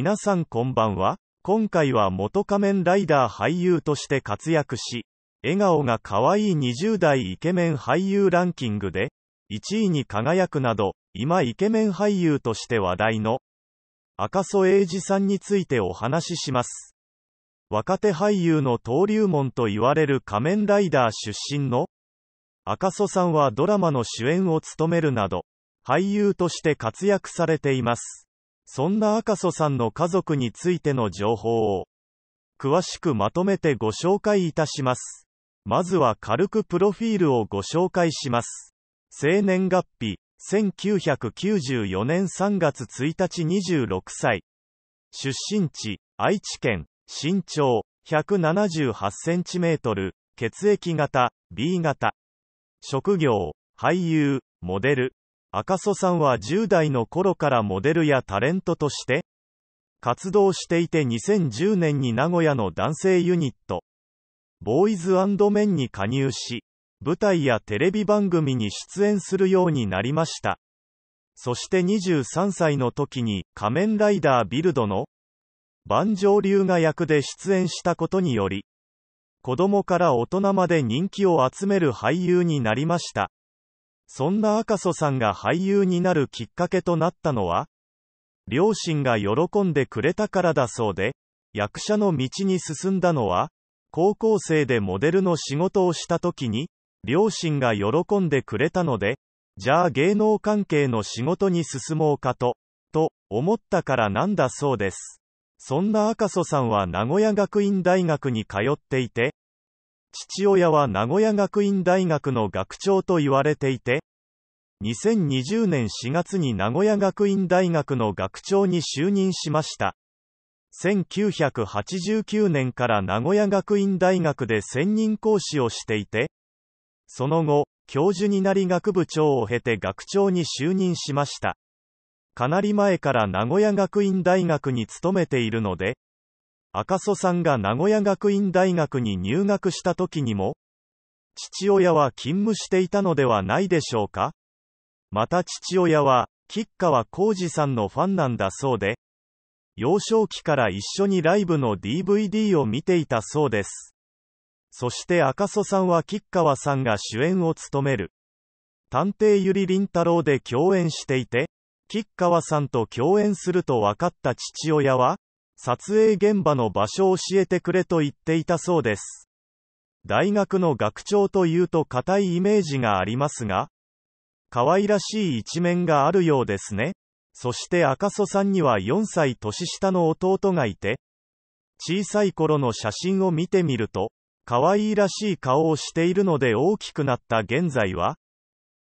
皆さんこんばんは。今回は元仮面ライダー俳優として活躍し、笑顔が可愛い20代イケメン俳優ランキングで、1位に輝くなど、今イケメン俳優として話題の、赤楚衛二さんについてお話しします。若手俳優の登竜門と言われる仮面ライダー出身の、赤楚さんはドラマの主演を務めるなど、俳優として活躍されています。そんな赤楚さんの家族についての情報を、詳しくまとめてご紹介いたします。まずは軽くプロフィールをご紹介します。生年月日、1994年3月1日26歳。出身地、愛知県、身長、178センチメートル、血液型、B 型。職業、俳優、モデル。赤楚さんは10代の頃からモデルやタレントとして活動していて2010年に名古屋の男性ユニットボーイズメンに加入し舞台やテレビ番組に出演するようになりましたそして23歳の時に仮面ライダービルドの万丈龍が役で出演したことにより子供から大人まで人気を集める俳優になりましたそんな赤楚さんが俳優になるきっかけとなったのは、両親が喜んでくれたからだそうで、役者の道に進んだのは、高校生でモデルの仕事をした時に、両親が喜んでくれたので、じゃあ芸能関係の仕事に進もうかと、と思ったからなんだそうです。そんな赤楚さんは名古屋学院大学に通っていて、父親は名古屋学院大学の学長と言われていて、2020年4月に名古屋学院大学の学長に就任しました。1989年から名古屋学院大学で専任講師をしていて、その後、教授になり学部長を経て学長に就任しました。かなり前から名古屋学院大学に勤めているので、赤楚さんが名古屋学院大学に入学した時にも、父親は勤務していたのではないでしょうかまた父親は、吉川浩二さんのファンなんだそうで、幼少期から一緒にライブの DVD を見ていたそうです。そして赤楚さんは吉川さんが主演を務める、探偵ゆりりん太郎で共演していて、吉川さんと共演すると分かった父親は、撮影現場の場所を教えてくれと言っていたそうです。大学の学長というと固いイメージがありますが、可愛らしい一面があるようですね。そして赤楚さんには4歳年下の弟がいて、小さい頃の写真を見てみると、可愛らしい顔をしているので大きくなった現在は、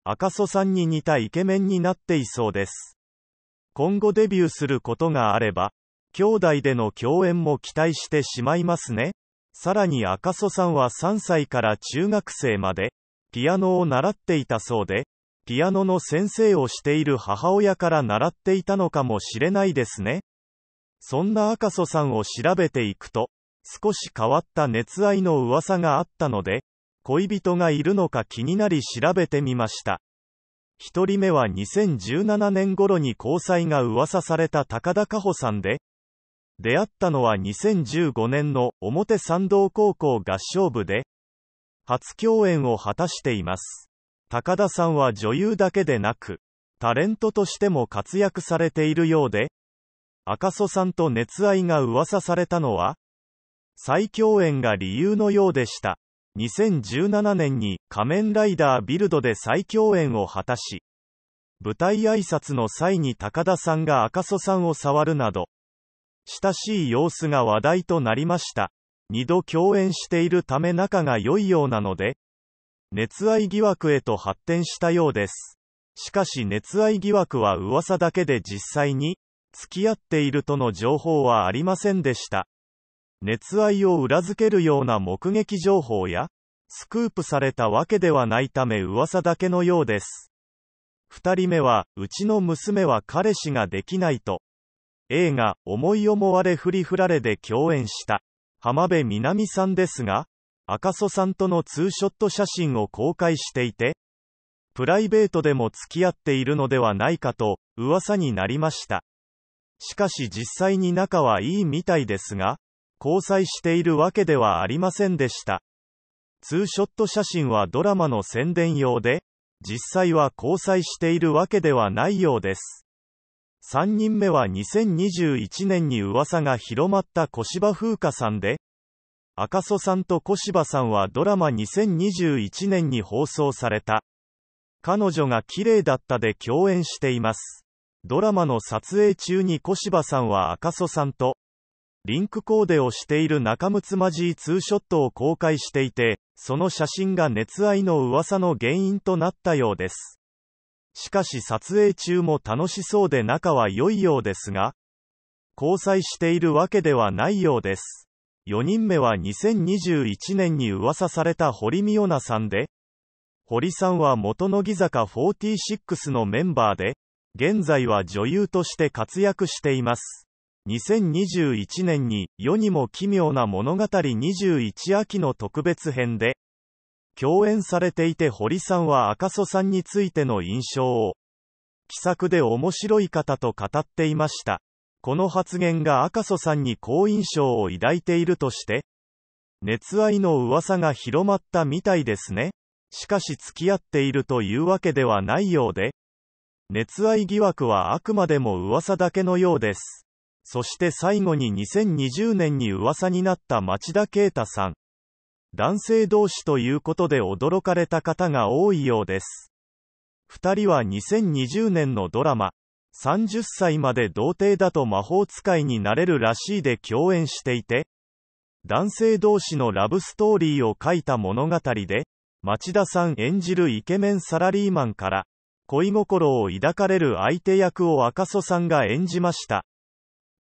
赤楚さんに似たイケメンになっていそうです。今後デビューすることがあれば、兄弟での共演も期待してしまいますね。さらに赤楚さんは3歳から中学生まで、ピアノを習っていたそうで、ピアノの先生をしている母親から習っていたのかもしれないですね。そんな赤楚さんを調べていくと、少し変わった熱愛の噂があったので、恋人がいるのか気になり調べてみました。一人目は2017年頃に交際が噂された高田加穂さんで、出会ったのは2015年の表参道高校合唱部で、初共演を果たしています。高田さんは女優だけでなく、タレントとしても活躍されているようで、赤楚さんと熱愛が噂されたのは、再共演が理由のようでした。2017年に仮面ライダービルドで再共演を果たし、舞台挨拶の際に高田さんが赤楚さんを触るなど、親しい様子が話題となりました。二度共演しているため仲が良いようなので、熱愛疑惑へと発展したようです。しかし熱愛疑惑は噂だけで実際に、付き合っているとの情報はありませんでした。熱愛を裏付けるような目撃情報や、スクープされたわけではないため噂だけのようです。二人目は、うちの娘は彼氏ができないと、映画、思い思われ振り振られで共演した、浜辺美波さんですが、赤楚さんとのツーショット写真を公開していて、プライベートでも付き合っているのではないかと、噂になりました。しかし実際に仲はいいみたいですが、交際しているわけではありませんでした。ツーショット写真はドラマの宣伝用で、実際は交際しているわけではないようです。3人目は2021年に噂が広まった小芝風花さんで、赤楚さんと小芝さんはドラマ2021年に放送された、彼女が綺麗だったで共演しています。ドラマの撮影中に小芝さんは赤楚さんと、リンクコーデをしている中睦まじいツーショットを公開していて、その写真が熱愛の噂の原因となったようです。しかし撮影中も楽しそうで仲は良いようですが、交際しているわけではないようです。4人目は2021年に噂された堀美央奈さんで、堀さんは元乃木坂46のメンバーで、現在は女優として活躍しています。2021年に世にも奇妙な物語21秋の特別編で、共演されていて堀さんは赤楚さんについての印象を、気さくで面白い方と語っていました。この発言が赤楚さんに好印象を抱いているとして、熱愛の噂が広まったみたいですね。しかし付き合っているというわけではないようで、熱愛疑惑はあくまでも噂だけのようです。そして最後に2020年に噂になった町田啓太さん。男性同士ということで驚かれた方が多いようです。二人は2020年のドラマ、30歳まで童貞だと魔法使いになれるらしいで共演していて、男性同士のラブストーリーを書いた物語で、町田さん演じるイケメンサラリーマンから、恋心を抱かれる相手役を赤楚さんが演じました。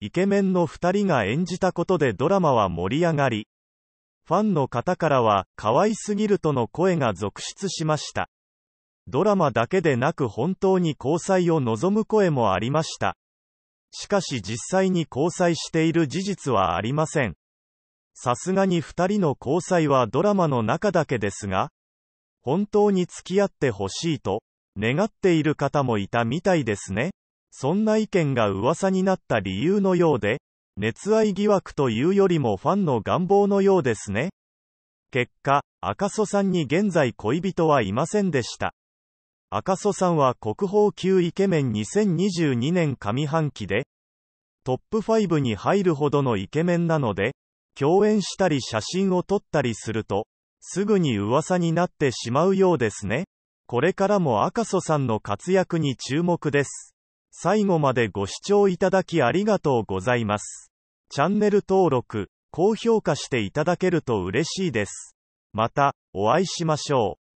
イケメンの二人が演じたことでドラマは盛り上がり、ファンの方からは、可愛すぎるとの声が続出しました。ドラマだけでなく本当に交際を望む声もありました。しかし実際に交際している事実はありません。さすがに二人の交際はドラマの中だけですが、本当に付き合ってほしいと、願っている方もいたみたいですね。そんな意見が噂になった理由のようで、熱愛疑惑というよりもファンの願望のようですね。結果、赤楚さんに現在恋人はいませんでした。赤楚さんは国宝級イケメン2022年上半期で、トップ5に入るほどのイケメンなので、共演したり写真を撮ったりすると、すぐに噂になってしまうようですね。これからも赤楚さんの活躍に注目です。最後までご視聴いただきありがとうございます。チャンネル登録、高評価していただけると嬉しいです。また、お会いしましょう。